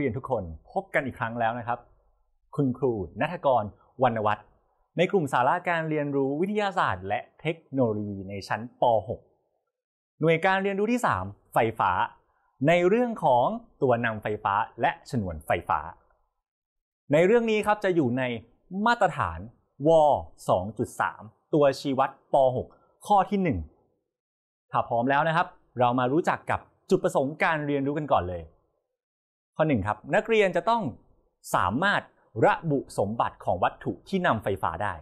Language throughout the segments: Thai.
เรียนทุกคนพบกันอีกครั้งแล้วนะครับ คุณครูนัทกร วรรณวัฒน์ในกลุ่มสาระการเรียนรู้วิทยาศาสตร์ และเทคโนโลยีในชั้นป .6 หน่วยการเรียนรู้ที่ 3 ไฟฟ้า ในเรื่องของตัวนำไฟฟ้าและฉนวนไฟฟ้า ในเรื่องนี้ครับจะอยู่ในมาตรฐานว2.3 ตัวชี้วัดป .6 ข้อที่ 1 ถ้าพร้อมแล้วนะครับ เรามารู้จักกับจุดประสงค์การเรียนรู้กันก่อนเลยข้อ1ครับนักเรียนจะต้องสามารถระบุสมบัติของวัตถุที่นำไฟฟ้าได้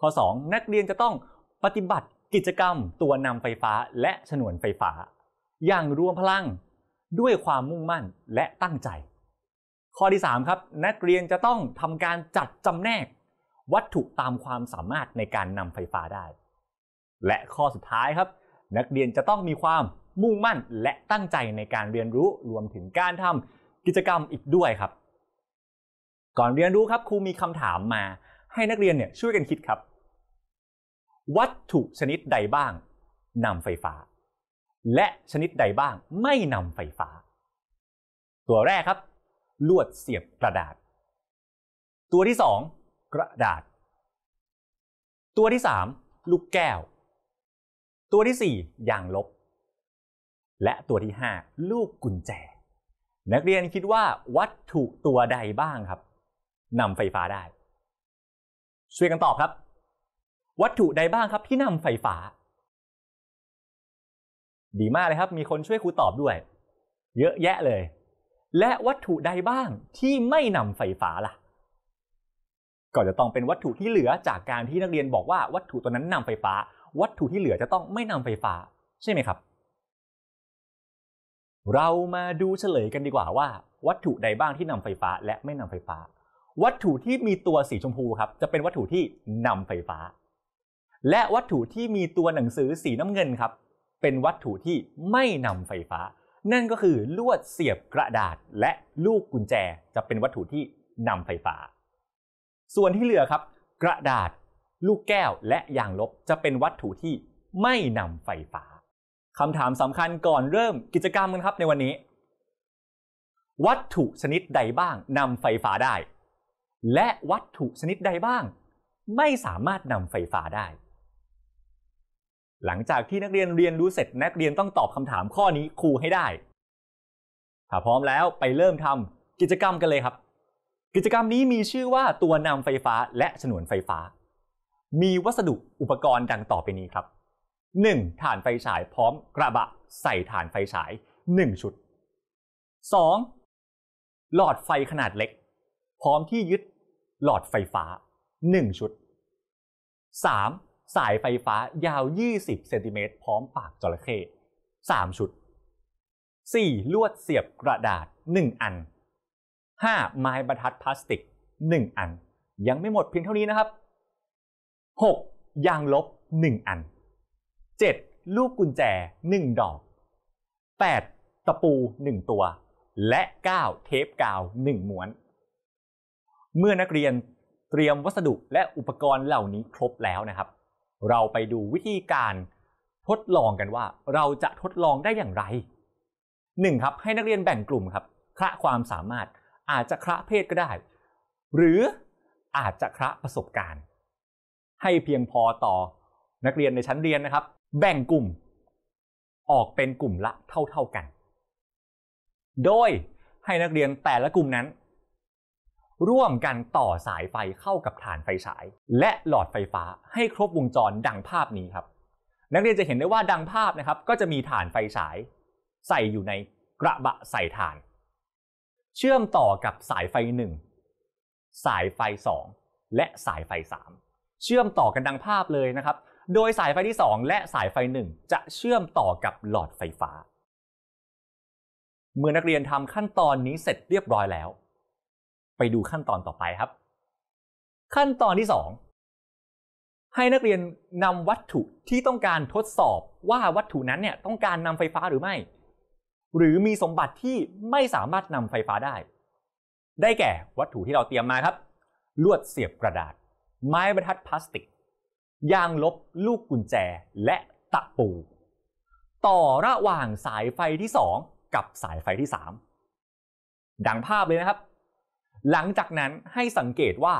ข้อ2นักเรียนจะต้องปฏิบัติกิจกรรมตัวนำไฟฟ้า และฉนวนไฟฟ้า อย่างรวมพลังด้วยความมุ่งมั่นและตั้งใจ ข้อที่3ครับนักเรียนจะต้องทำการจัดจำแนก วัตถุตามความสามารถในการนำไฟฟ้าได้ และข้อสุดท้ายครับ นักเรียนจะต้องมีความมุ่งมั่นและตั้งใจในการเรียนรู้รวมถึงการทำกิจกรรมอีกด้วยครับ ก่อนเรียนรู้ครับครูมีคำถามมาให้นักเรียนเนี่ยช่วยกันคิดครับ วัตถุชนิดใดบ้างนำไฟฟ้า และชนิดใดบ้างไม่นำไฟฟ้า ตัวแรกครับลวดเสียบกระดาษ ตัวที่สอง กระดาษ ตัวที่สามลูกแก้ว ตัวที่สี่ยางลบและตัวที่5ลูกกุญแจ นักเรียนคิดว่าวัตถุตัวใดบ้างครับนำไฟฟ้าได้ช่วยกันตอบครับ วัตถุใดบ้างครับที่นำไฟฟ้า ดีมากเลยครับ มีคนช่วยครูตอบด้วย เยอะแยะเลย และวัตถุใดบ้างที่ไม่นำไฟฟ้าล่ะ ก็จะต้องเป็นวัตถุที่เหลือจากการที่นักเรียนบอกว่าวัตถุตัวนั้นนำไฟฟ้า วัตถุที่เหลือจะต้องไม่นำไฟฟ้าใช่ไหมครับเรามาดูเฉลยกันดีกว่าว่า วัตถุใดบ้างที่นำไฟฟ้าและไม่นำไฟฟ้า วัตถุที่มีตัวสีชมพูครับ จะเป็นวัตถุที่นำไฟฟ้า และวัตถุที่มีตัวหนังสือสีน้ำเงินครับ เป็นวัตถุที่ไม่นำไฟฟ้านั่นก็คือลวดเสียบกระดาษ และลูกกุญแจจะเป็นวัตถุที่นำไฟฟ้า ส่วนที่เหลือครับ กระดาษ ลูกแก้วและยางลบจะเป็นวัตถุที่ไม่นำไฟฟ้าคำถามสำคัญก่อนเริ่มกิจกรรมกันครับในวันนี้ วัตถุชนิดใดบ้างนำไฟฟ้าได้ และวัตถุชนิดใดบ้าง ไม่สามารถนำไฟฟ้าได้ หลังจากที่นักเรียนเรียนรู้เสร็จนักเรียนต้องตอบคำถามข้อนี้ครูให้ได้ ถ้าพร้อมแล้วไปเริ่มทำกิจกรรมกันเลยครับ กิจกรรมนี้มีชื่อว่าตัวนำไฟฟ้าและฉนวนไฟฟ้า มีวัสดุอุปกรณ์ดังต่อไปนี้ครับ 1. ฐานไฟฉายพร้อมกระบะใส่ฐานไฟฉาย 1 ชุด 2. หลอดไฟขนาดเล็ก พร้อมที่ยึด หลอดไฟฟ้า 1 ชุด 3. สายไฟฟ้ายาว 20เซนติเมตร พร้อมปากจระเข้3ชุด 4. ลวดเสียบกระดาษ 1 อัน 5. ไม้บรรทัดพลาสติก 1 อัน ยังไม่หมดเพียงเท่านี้นะครับ 6. ยางลบ 1 อัน 7. ลูกกุญแจ 1 ดอก 8. ตะปู 1 ตัว และ 9 เทปกาว1ม้วน เมื่อนักเรียนเตรียมวัสดุและอุปกรณ์เหล่านี้ครบแล้วนะครับ เราไปดูวิธีการทดลองกันว่าเราจะทดลองได้อย่างไร 1. ครับให้นักเรียนแบ่งกลุ่มครับคระความสามารถอาจจะคระเพศก็ได้ หรืออาจจะคระประสบการณ์ ให้เพียงพอต่อนักเรียนในชั้นเรียนนะครับแบ่งกลุ่มออกเป็นกลุ่มละเท่า ๆกัน โดยให้นักเรียนแต่ละกลุ่มนั้น ร่วมกันต่อสายไฟเข้ากับฐานไฟฉาย และหลอดไฟฟ้าให้ครบวงจรดังภาพนี้ครับ นักเรียนจะเห็นได้ว่าดังภาพนะครับ ก็จะมีฐานไฟฉาย ใส่อยู่ในกระบะใส่ฐาน เชื่อมต่อกับสายไฟ1สายไฟ2และสายไฟ3เชื่อมต่อกันดังภาพเลยนะครับโดยสายไฟที่ 2 และสายไฟ 1 จะเชื่อมต่อกับหลอดไฟฟ้า เมื่อนักเรียนทำขั้นตอนนี้เสร็จเรียบร้อยแล้ว ไปดูขั้นตอนต่อไปครับ ขั้นตอนที่ 2 ให้นักเรียนนำวัตถุที่ต้องการทดสอบว่าวัตถุนั้นเนี่ยต้องการนำไฟฟ้าหรือไม่ หรือมีสมบัติที่ไม่สามารถนำไฟฟ้าได้ ได้แก่วัตถุที่เราเตรียมมาครับ ลวดเสียบกระดาษ ไม้บรรทัดพลาสติกยางลบลูกกุญแจและตะปู ต่อระหว่างสายไฟที่2กับสายไฟที่3ดังภาพเลยนะครับ หลังจากนั้นให้สังเกตว่า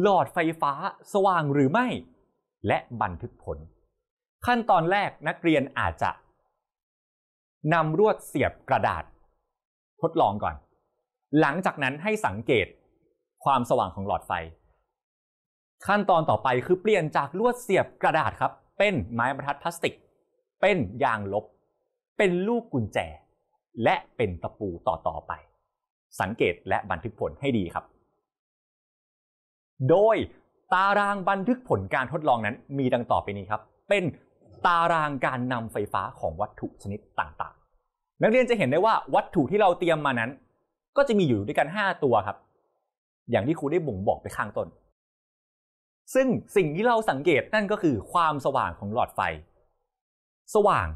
หลอดไฟฟ้าสว่างหรือไม่ และบันทึกผล ขั้นตอนแรกนักเรียนอาจจะนำรวดเสียบกระดาษ ทดลองก่อน หลังจากนั้นให้สังเกต ความสว่างของหลอดไฟขั้นตอนต่อไปคือเปลี่ยนจากลวดเสียบกระดาษครับ เป็นไม้บรรทัดพลาสติก เป็นยางลบ เป็นลูกกุญแจ และเป็นตะปูต่อๆไป สังเกตและบันทึกผลให้ดีครับ โดยตารางบันทึกผลการทดลองนั้นมีดังต่อไปนี้ครับ เป็นตารางการนำไฟฟ้าของวัตถุชนิดต่างๆ นักเรียนจะเห็นได้ว่าวัตถุที่เราเตรียมมานั้น ก็จะมีอยู่ด้วยกัน5ตัวครับ อย่างที่ครูได้บ่งบอกไปข้างต้นซึ่งสิ่งที่เราสังเกตนั่นก็คือความสว่างของหลอดไฟ สว่าง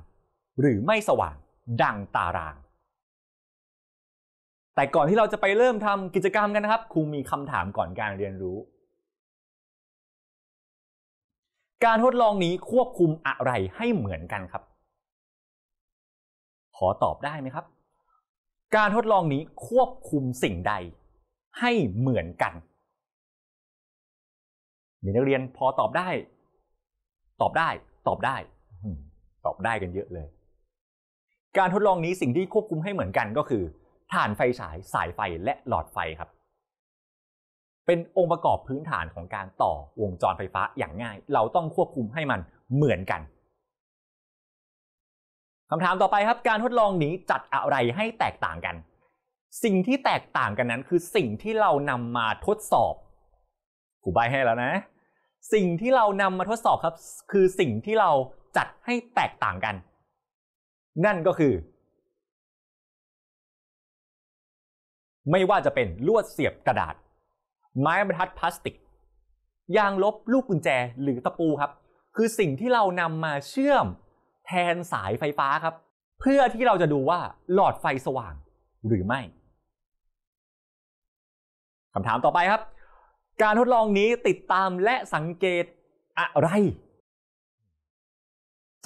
หรือไม่สว่าง ดังตาราง แต่ก่อนที่เราจะไปเริ่มทำกิจกรรมกันนะครับครูมีคำถามก่อนการเรียนรู้ การทดลองนี้ควบคุมอะไรให้เหมือนกันครับ ขอตอบได้ไหมครับ การทดลองนี้ควบคุมสิ่งใดให้เหมือนกันมีนักเรียนพอตอบได้ ตอบได้ ตอบได้ตอบได้กันเยอะเลย การทดลองนี้สิ่งที่ควบคุมให้เหมือนกันก็คือฐานไฟฉายสายไฟและหลอดไฟครับ เป็นองค์ประกอบพื้นฐานของการต่อวงจรไฟฟ้าอย่างง่าย เราต้องควบคุมให้มันเหมือนกันคำถามต่อไปครับ การทดลองนี้จัดอะไรให้แตกต่างกัน สิ่งที่แตกต่างกันนั้น คือสิ่งที่เรานำมาทดสอบกูใบให้แล้วนะสิ่งที่เรานำมาทดสอบครับ คือสิ่งที่เราจัดให้แตกต่างกัน นั่นก็คือ ไม่ว่าจะเป็น ลวดเสียบกระดาษ ไม้บรรทัดพลาสติก ยางลบลูกกุญแจหรือตะปูครับ คือสิ่งที่เรานำมาเชื่อมแทนสายไฟฟ้าครับ เพื่อที่เราจะดูว่าหลอดไฟสว่างหรือไม่คำถามต่อไปครับการทดลองนี้ติดตามและสังเกตอะไร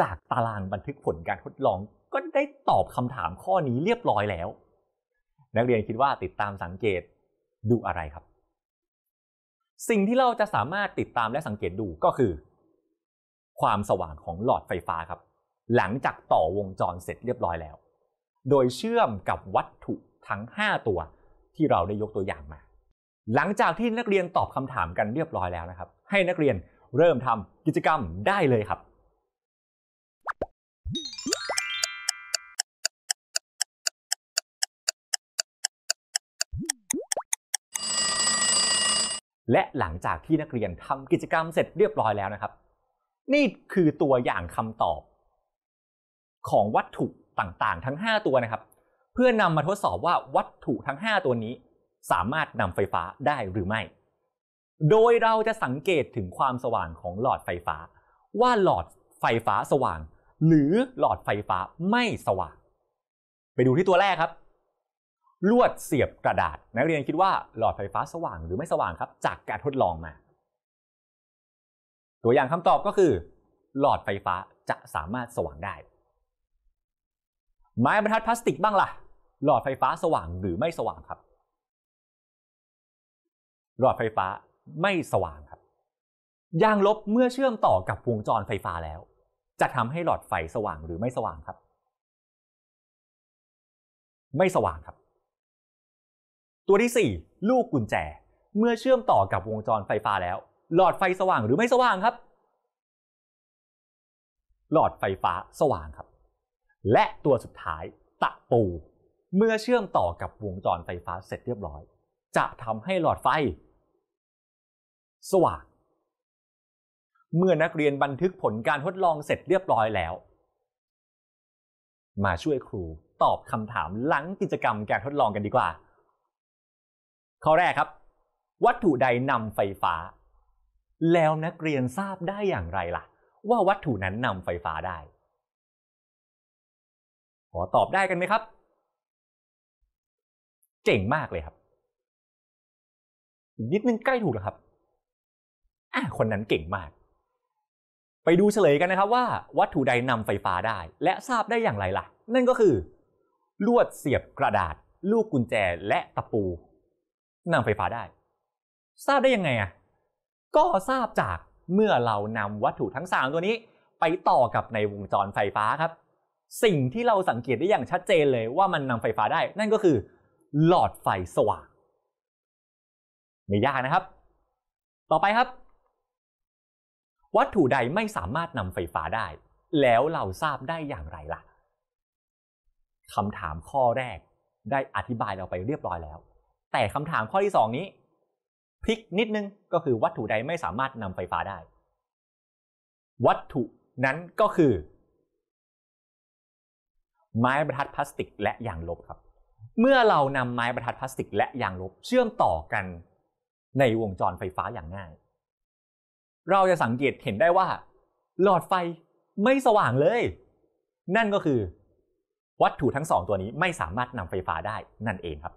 จากตารางบันทึกผลการทดลองก็ได้ตอบคำถามข้อนี้เรียบร้อยแล้ว นักเรียนคิดว่าติดตามสังเกตดูอะไรครับ สิ่งที่เราจะสามารถติดตามและสังเกตดูก็คือ ความสว่างของหลอดไฟฟ้าครับ หลังจากต่อวงจรเสร็จเรียบร้อยแล้ว โดยเชื่อมกับวัตถุทั้ง 5 ตัวที่เราได้ยกตัวอย่างมาหลังจากที่นักเรียนตอบคำถามกันเรียบร้อยแล้วนะครับ ให้นักเรียนเริ่มทำกิจกรรมได้เลยครับ และหลังจากที่นักเรียนทำกิจกรรมเสร็จเรียบร้อยแล้วนะครับ นี่คือตัวอย่างคำตอบ ของวัตถุต่างๆ ทั้ง 5 ตัวนะครับ เพื่อนำมาทดสอบว่าวัตถุทั้ง 5 ตัวนี้สามารถนำไฟฟ้าได้หรือไม่ โดยเราจะสังเกตถึงความสว่างของหลอดไฟฟ้า ว่าหลอดไฟฟ้าสว่าง หรือหลอดไฟฟ้าไม่สว่าง ไปดูที่ตัวแรกครับ ลวดเสียบกระดาษนักเรียนคิดว่าหลอดไฟฟ้าสว่างหรือไม่สว่างครับ จากการทดลองมา ตัวอย่างคำตอบก็คือหลอดไฟฟ้าจะสามารถสว่างได้ ไม้บรรทัดพลาสติกบ้างละ่ะหลอดไฟฟ้าสว่างหรือไม่สว่างครับหลอดไฟฟ้าไม่สว่างครับยางลบเมื่อเชื่อมต่อกับวงจรไฟฟ้าแล้ว จะทำให้หลอดไฟสว่างหรือไม่สว่างครับ ไม่สว่างครับ ตัวที่4ลูกกุญแจเมื่อเชื่อมต่อกับวงจรไฟฟ้าแล้ว หลอดไฟสว่างหรือไม่สว่างครับ หลอดไฟฟ้าสว่างครับ และตัวสุดท้าย ตะปู เมื่อเชื่อมต่อกับวงจรไฟฟ้าเสร็จเรียบร้อย จะทำให้หลอดไฟสว่างเมื่อนักเรียนบันทึกผลการทดลองเสร็จเรียบร้อยแล้ว มาช่วยครูตอบคำถามหลังกิจกรรมการทดลองกันดีกว่าข้อแรกครับ วัตถุใดนำไฟฟ้า แล้วนักเรียนทราบได้อย่างไรล่ะ ว่าวัตถุนั้นนำไฟฟ้าได้ ขอตอบได้กันไหมครับ เจ๋งมากเลยครับนิดนึงใกล้ถูกแล้วครับอะคนนั้นเก่งมาก ไปดูเฉลยกันนะครับ ว่า วัตถุใดนำไฟฟ้าได้ และทราบได้อย่างไรล่ะ นั่นก็คือ ลวดเสียบกระดาษ ลูกกุญแจและตะปูนำไฟฟ้าได้ ทราบได้ยังไงอ่ะ ก็ทราบจากเมื่อเรานำวัตถุทั้งสามตัวนี้ ไปต่อกับในวงจรไฟฟ้าครับ สิ่งที่เราสังเกตได้อย่างชัดเจนเลยว่ามันนำไฟฟ้าได้ นั่นก็คือหลอดไฟสว่าง ไม่ยากนะครับ ต่อไปครับวัตถุใดไม่สามารถนำไฟฟ้าได้ แล้วเราทราบได้อย่างไรล่ะ คำถามข้อแรกได้อธิบายเราไปเรียบร้อยแล้ว แต่คำถามข้อที่สองนี้พลิกนิดนึงก็คือวัตถุใดไม่สามารถนำไฟฟ้าได้ วัตถุนั้นก็คือ ไม้บรรทัดพลาสติกและยางลบครับ เมื่อเรานำไม้บรรทัดพลาสติกและยางลบเชื่อมต่อกัน ในวงจรไฟฟ้าอย่างง่ายเราจะสังเกตเห็นได้ว่า หลอดไฟไม่สว่างเลย นั่นก็คือ วัตถุทั้งสองตัวนี้ไม่สามารถนำไฟฟ้าได้นั่นเองครับ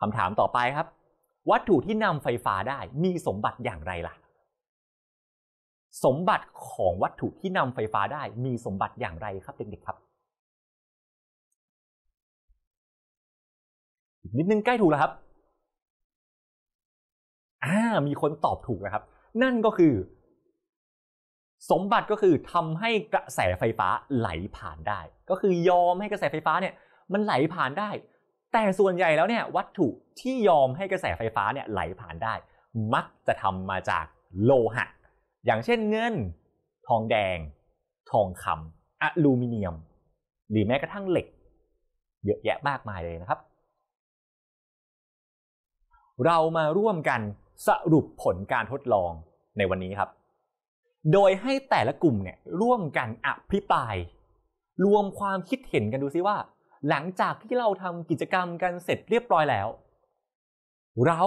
คำถามต่อไปครับ วัตถุที่นำไฟฟ้าได้มีสมบัติอย่างไรล่ะ สมบัติของวัตถุที่นำไฟฟ้าได้มีสมบัติอย่างไรครับเด็กๆครับ นิดนึงใกล้ถูกแล้วครับอ่ามีคนตอบถูกนะครับ นั่นก็คือ สมบัติก็คือทำให้กระแสไฟฟ้าไหลผ่านได้ ก็คือยอมให้กระแสไฟฟ้าเนี่ยมันไหลผ่านได้ แต่ส่วนใหญ่แล้วเนี่ยวัตถุที่ยอมให้กระแสไฟฟ้าเนี่ยไหลผ่านได้ มักจะทำมาจากโลหะ อย่างเช่นเงิน ทองแดง ทองคำอลูมิเนียม หรือแม้กระทั่งเหล็กเยอะแยะมากมายเลยนะครับ เรามาร่วมกันสรุปผลการทดลองในวันนี้ครับ โดยให้แต่ละกลุ่มเนี่ย ร่วมกันอภิปราย รวมความคิดเห็นกันดูซิว่า หลังจากที่เราทำกิจกรรมกันเสร็จเรียบร้อยแล้ว เรา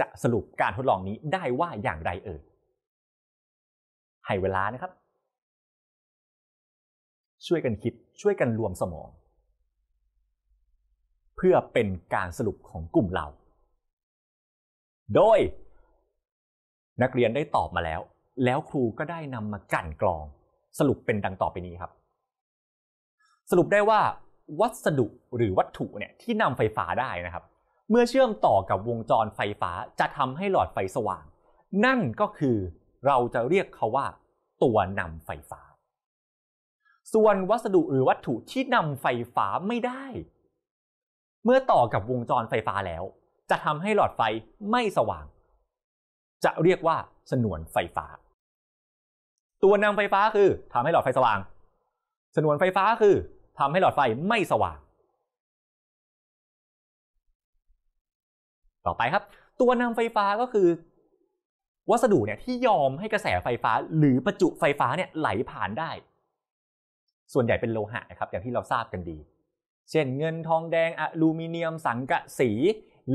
จะสรุปการทดลองนี้ได้ว่าอย่างไรเอ่ย ให้เวลานะครับ ช่วยกันคิดช่วยกันรวมสมอง เพื่อเป็นการสรุปของกลุ่มเราโดย นักเรียนได้ตอบมาแล้ว แล้วครูก็ได้นำมากั่นกรอง สรุปเป็นดังต่อไปนี้ครับ สรุปได้ว่าวัสดุหรือวัตถุเนี่ย ที่นำไฟฟ้าได้นะครับ เมื่อเชื่อมต่อกับวงจรไฟฟ้าจะทำให้หลอดไฟสว่าง นั่นก็คือเราจะเรียกเขาว่า ตัวนำไฟฟ้า ส่วนวัสดุหรือวัตถุที่นำไฟฟ้าไม่ได้ เมื่อต่อกับวงจรไฟฟ้าแล้วจะทำให้หลอดไฟไม่สว่าง จะเรียกว่าสนวนไฟฟ้า ตัวนำไฟฟ้าคือทำให้หลอดไฟสว่าง สนวนไฟฟ้าคือทำให้หลอดไฟไม่สว่าง ต่อไปครับ ตัวนำไฟฟ้าก็คือ วัสดุเนี่ยที่ยอมให้กระแสไฟฟ้าหรือประจุไฟฟ้าเนี่ยไหลผ่านได้ ส่วนใหญ่เป็นโลหะนะครับ อย่างที่เราทราบกันดี เช่นเงินทองแดงอะลูมิเนียมสังกะสี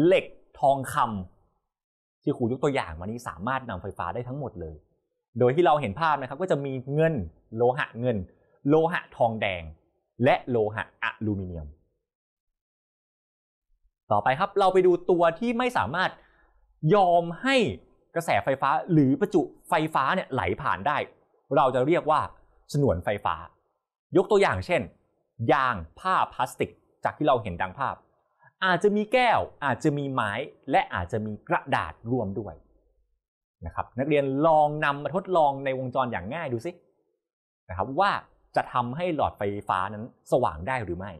เหล็กทองคำ ที่ครูยกตัวอย่างมานี้สามารถนำไฟฟ้าได้ทั้งหมดเลย โดยที่เราเห็นภาพนะครับก็จะมีเงิน โลหะเงิน โลหะทองแดง และโลหะอลูมิเนียม ต่อไปครับเราไปดูตัวที่ไม่สามารถยอมให้กระแสไฟฟ้าหรือประจุไฟฟ้าเนี่ยไหลผ่านได้ เราจะเรียกว่าฉนวนไฟฟ้า ยกตัวอย่างเช่น ยาง ผ้าพลาสติกจากที่เราเห็นดังภาพอาจจะมีแก้วอาจจะมีไม้และอาจจะมีกระดาษรวมด้วยนะครับ นักเรียนลองนำมาทดลองในวงจรอย่างง่ายดูสินะครับ ว่าจะทำให้หลอดไฟฟ้านั้นสว่างได้หรือไม่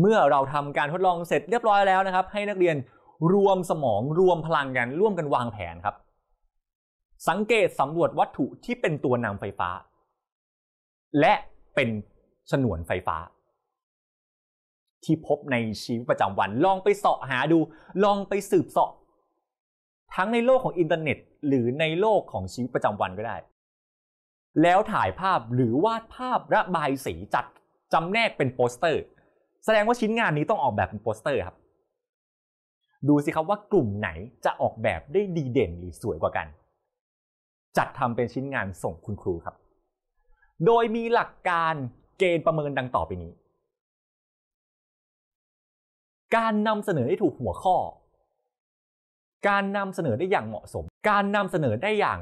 เมื่อเราทำการทดลองเสร็จเรียบร้อยแล้วนะครับ ให้นักเรียนรวมสมองรวมพลังกันร่วมกันวางแผนครับ สังเกตสำรวจวัตถุที่เป็นตัวนำไฟฟ้า และเป็นฉนวนไฟฟ้าที่พบในชีวิตประจำวันลองไปเสาะหาดูลองไปสืบเสาะ ทั้งในโลกของอินเทอร์เน็ตหรือในโลกของชีวิตประจำวันก็ได้ แล้วถ่ายภาพหรือวาดภาพระบายสีจัดจำแนกเป็นโปสเตอร์ แสดงว่าชิ้นงานนี้ต้องออกแบบเป็นโปสเตอร์ครับ ดูสิครับว่ากลุ่มไหนจะออกแบบได้ดีเด่นหรือสวยกว่ากัน จัดทำเป็นชิ้นงานส่งคุณครูครับ โดยมีหลักการเกณฑ์ประเมินดังต่อไปนี้การนำเสนอได้ถูกหัวข้อ การนำเสนอได้อย่างเหมาะสม การนำเสนอได้อย่าง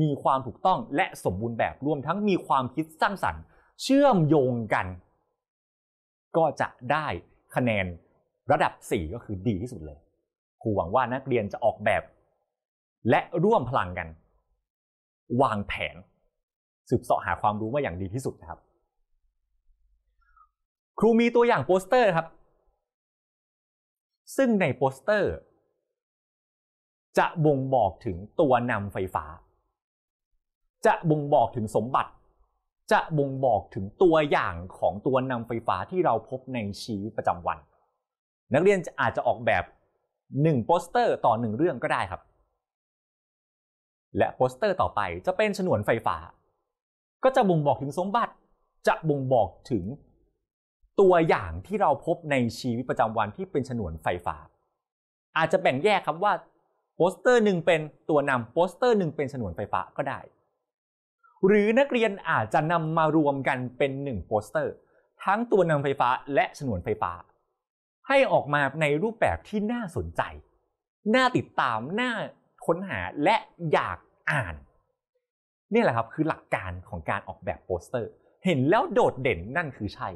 มีความถูกต้องและสมบูรณ์แบบรวมทั้งมีความคิดสร้างสรรค์เชื่อมโยงกัน ก็จะได้คะแนนระดับ4ก็คือดีที่สุดเลยครูหวังว่านักเรียนจะออกแบบ และร่วมพลังกัน วางแผนสืบเสาะหาความรู้มาอย่างดีที่สุดครับ ครูมีตัวอย่างโปสเตอร์ครับซึ่งในโปสเตอร์ จะบ่งบอกถึงตัวนำไฟฟ้า จะบ่งบอกถึงสมบัติ จะบ่งบอกถึงตัวอย่างของตัวนำไฟฟ้าที่เราพบในชีวิตประจำวัน นักเรียนอาจจะออกแบบหนึ่งโปสเตอร์ต่อหนึ่งเรื่องก็ได้ครับ และโปสเตอร์ต่อไปจะเป็นฉนวนไฟฟ้า ก็จะบ่งบอกถึงสมบัติจะบ่งบอกถึงตัวอย่างที่เราพบในชีวิตประจำวันที่เป็นฉนวนไฟฟ้า อาจจะแบ่งแยกครับว่าโปสเตอร์หนึ่งเป็นตัวนำโปสเตอร์หนึ่งเป็นฉนวนไฟฟ้าก็ได้ หรือนักเรียนอาจจะนำมารวมกันเป็น1โปสเตอร์ ทั้งตัวนำไฟฟ้าและฉนวนไฟฟ้า ให้ออกมาในรูปแบบที่น่าสนใจน่าติดตามน่าค้นหาและอยากอ่านนี่แหละครับคือหลักการของการออกแบบโปสเตอร์ เห็นแล้วโดดเด่นนั่นคือใช่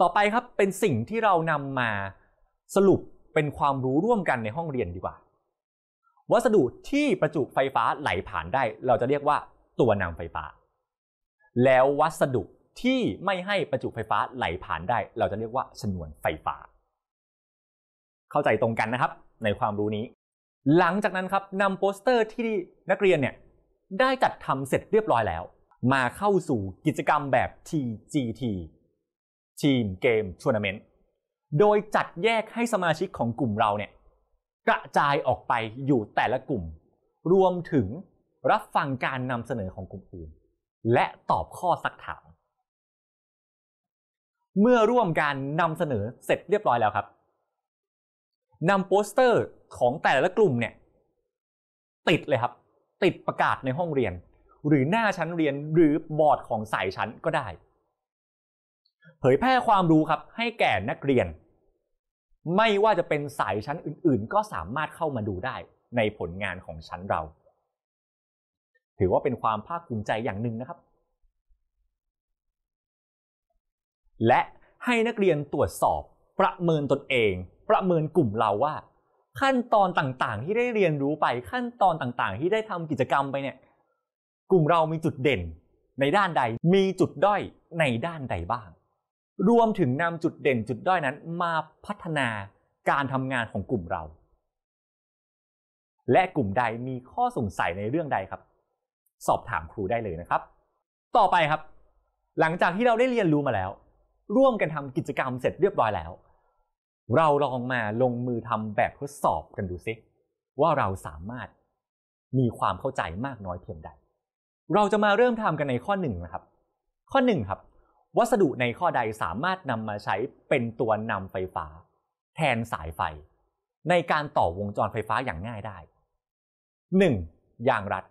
ต่อไปครับเป็นสิ่งที่เรานำมาสรุปเป็นความรู้ร่วมกันในห้องเรียนดีกว่า วัสดุที่ประจุไฟฟ้าไหลผ่านได้ เราจะเรียกว่าตัวนำไฟฟ้า แล้ววัสดุที่ไม่ให้ประจุไฟฟ้าไหลผ่านได้ เราจะเรียกว่าชนวนไฟฟ้า เข้าใจตรงกันนะครับ ในความรู้นี้ หลังจากนั้นครับนำโปสเตอร์ที่นักเรียนเนี่ยได้จัดทำเสร็จเรียบร้อยแล้ว มาเข้าสู่กิจกรรมแบบ TGT ทีมเกมทัวร์นาเมนต์โดยจัดแยกให้สมาชิกของกลุ่มเราเนี่ย กระจายออกไปอยู่แต่ละกลุ่ม รวมถึงรับฟังการนำเสนอของกลุ่มอื่นและตอบข้อสักถาม เมื่อร่วมการนำเสนอเสร็จเรียบร้อยแล้วครับนำโปสเตอร์ของแต่ละกลุ่มเนี่ย ติดเลยครับ ติดประกาศในห้องเรียน หรือหน้าชั้นเรียนหรือบอร์ดของสายชั้นก็ได้ผยแพร่ความรู้ครับให้แก่นักเรียน ไม่ว่าจะเป็นสายชั้นอื่นๆ ก็สามารถเข้ามาดูได้ในผลงานของชั้นเรา ถือว่าเป็นความภาคภูมิใจอย่างหนึ่งนะครับ และให้นักเรียนตรวจสอบประเมินตนเอง ประเมินกลุ่มเราว่า ขั้นตอนต่างๆ ที่ได้เรียนรู้ไปขั้นตอนต่างๆ ที่ได้ทำกิจกรรมไปเนี่ยกลุ่มเรามีจุดเด่นในด้านใดมีจุดด้อยในด้านใดบ้างรวมถึงนำจุดเด่นจุดด้อยนั้นมาพัฒนาการทำงานของกลุ่มเรา และกลุ่มใดมีข้อสงสัยในเรื่องใดครับ สอบถามครูได้เลยนะครับ ต่อไปครับ หลังจากที่เราได้เรียนรู้มาแล้ว ร่วมกันทำกิจกรรมเสร็จเรียบร้อยแล้ว เราลองมาลงมือทำแบบทดสอบกันดูซิ ว่าเราสามารถมีความเข้าใจมากน้อยเพียงใด เราจะมาเริ่มทำกันในข้อหนึ่งนะครับ ข้อหนึ่งครับวัสดุในข้อใดสามารถนำมาใช้เป็นตัวนำไฟฟ้า แทนสายไฟ ในการต่อวงจรไฟฟ้าอย่างง่ายได้ 1. ยางรัด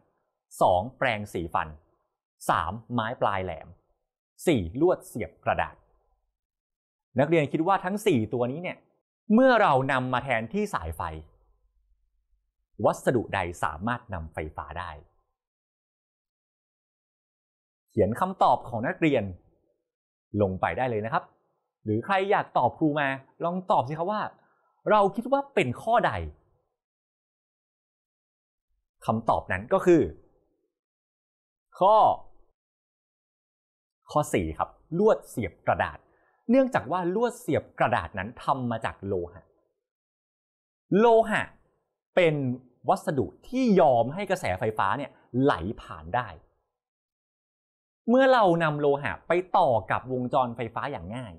2. แปรงสีฟัน 3. ไม้ปลายแหลม 4. ลวดเสียบกระดาษ นักเรียนคิดว่าทั้ง4ตัวนี้เนี่ยเมื่อเรานำมาแทนที่สายไฟ วัสดุใดสามารถนำไฟฟ้าได้ เขียนคำตอบของนักเรียนลงไปได้เลยนะครับ หรือใครอยากตอบครูมา ลองตอบสิครับว่าเราคิดว่าเป็นข้อใด คำตอบนั้นก็คือ ข้อข้อ4ครับลวดเสียบกระดาษ เนื่องจากว่าลวดเสียบกระดาษนั้นทำมาจากโลหะ โลหะ เป็นวัสดุที่ยอมให้กระแสไฟฟ้าเนี่ย ไหลผ่านได้เมื่อเรานำโลหะไปต่อกับวงจรไฟฟ้าอย่างง่าย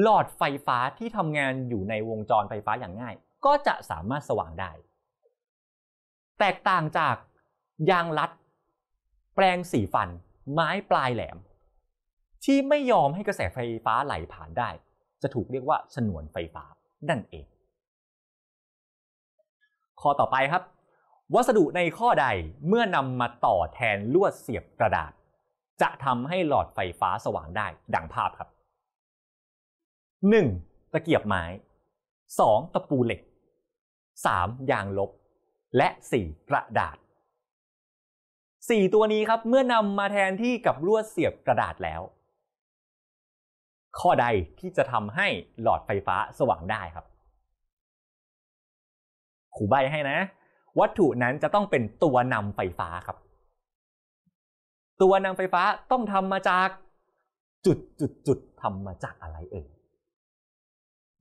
หลอดไฟฟ้าที่ทำงานอยู่ในวงจรไฟฟ้าอย่างง่าย ก็จะสามารถสว่างได้ แตกต่างจากยางรัด แปลงสีฟัน ไม้ปลายแหลม ที่ไม่ยอมให้กระแสไฟฟ้าไหลผ่านได้ จะถูกเรียกว่าฉนวนไฟฟ้านั่นเอง ข้อต่อไปครับ วัสดุในข้อใดเมื่อนำมาต่อแทนลวดเสียบกระดาษจะทำให้หลอดไฟฟ้าสว่างได้ดังภาพครับ 1. ตะเกียบไม้ 2. ตะปูเหล็ก 3. ยางลบ และ 4. กระดาษ4ตัวนี้ครับเมื่อนำมาแทนที่กับลวดเสียบกระดาษแล้ว ข้อใดที่จะทำให้หลอดไฟฟ้าสว่างได้ครับ ขู่ใบให้นะ วัตถุนั้นจะต้องเป็นตัวนำไฟฟ้าครับตัวนางไฟฟ้าต้องทำมาจาก จุดจุดจุดทำมาจากอะไรเอ่ย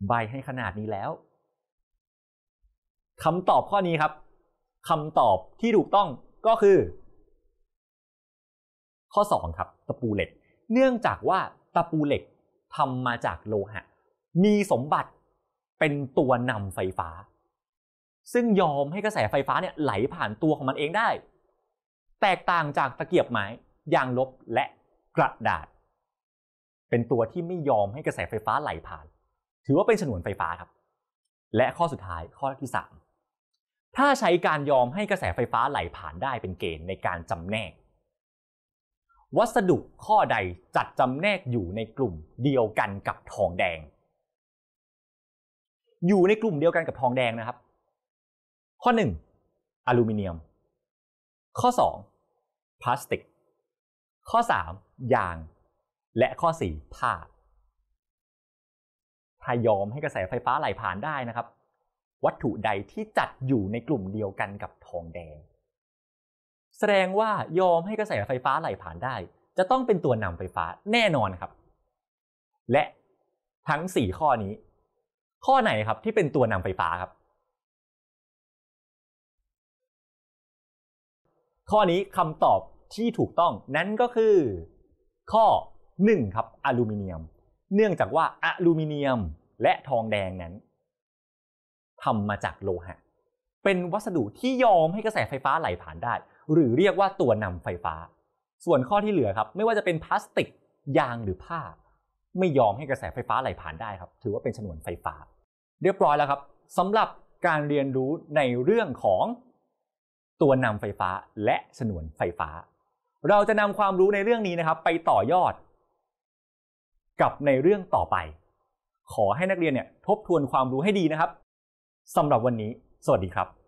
ใบให้ขนาดนี้แล้วคำตอบข้อนี้ครับคำตอบที่ถูกต้องก็คือ ข้อ 2 ครับ ตะปูเหล็กเนื่องจากว่าตะปูเหล็กทำมาจากโลหะมีสมบัติเป็นตัวนำไฟฟ้า ซึ่งยอมให้กระแสไฟฟ้าเนี่ย ไหลผ่านตัวของมันเองได้ แตกต่างจากตะเกียบไม้ยางลบและกระดาษ เป็นตัวที่ไม่ยอมให้กระแสไฟฟ้าไหลผ่าน ถือว่าเป็นฉนวนไฟฟ้าครับ และข้อสุดท้ายข้อที่3ถ้าใช้การยอมให้กระแสไฟฟ้าไหลผ่านได้เป็นเกณฑ์ในการจำแนก วัสดุข้อใดจัดจำแนกอยู่ในกลุ่มเดียวกันกับทองแดง อยู่ในกลุ่มเดียวกันกับทองแดงนะครับ ข้อ 1. อลูมิเนียม ข้อ 2. พลาสติกข้อ3ยาง และข้อ4ผ้าถ้ายอมให้กระแสไฟฟ้าไหลผ่านได้นะครับ วัตถุใดที่จัดอยู่ในกลุ่มเดียวกันกับทองแดง แสดงว่ายอมให้กระแสไฟฟ้าไหลผ่านได้ จะต้องเป็นตัวนำไฟฟ้าแน่นอนครับ และทั้ง4ข้อนี้ ข้อไหนครับที่เป็นตัวนำไฟฟ้าครับ ข้อนี้คำตอบที่ถูกต้องนั้นก็คือ ข้อ1ครับ อลูมิเนียม เนื่องจากว่าอลูมิเนียมและทองแดงนั้นทำมาจากโลหะเป็นวัสดุที่ยอมให้กระแสไฟฟ้าไหลผ่านได้ หรือเรียกว่าตัวนำไฟฟ้า ส่วนข้อที่เหลือครับ ไม่ว่าจะเป็นพลาสติก ยางหรือผ้า ไม่ยอมให้กระแสไฟฟ้าไหลผ่านได้ครับ ถือว่าเป็นชนวนไฟฟ้า เรียบร้อยแล้วครับสำหรับการเรียนรู้ในเรื่องของตัวนำไฟฟ้าและชนวนไฟฟ้าเราจะนำความรู้ในเรื่องนี้นะครับ ไปต่อยอด กับในเรื่องต่อไป ขอให้นักเรียนเนี่ย ทบทวนความรู้ให้ดีนะครับสำหรับวันนี้สวัสดีครับ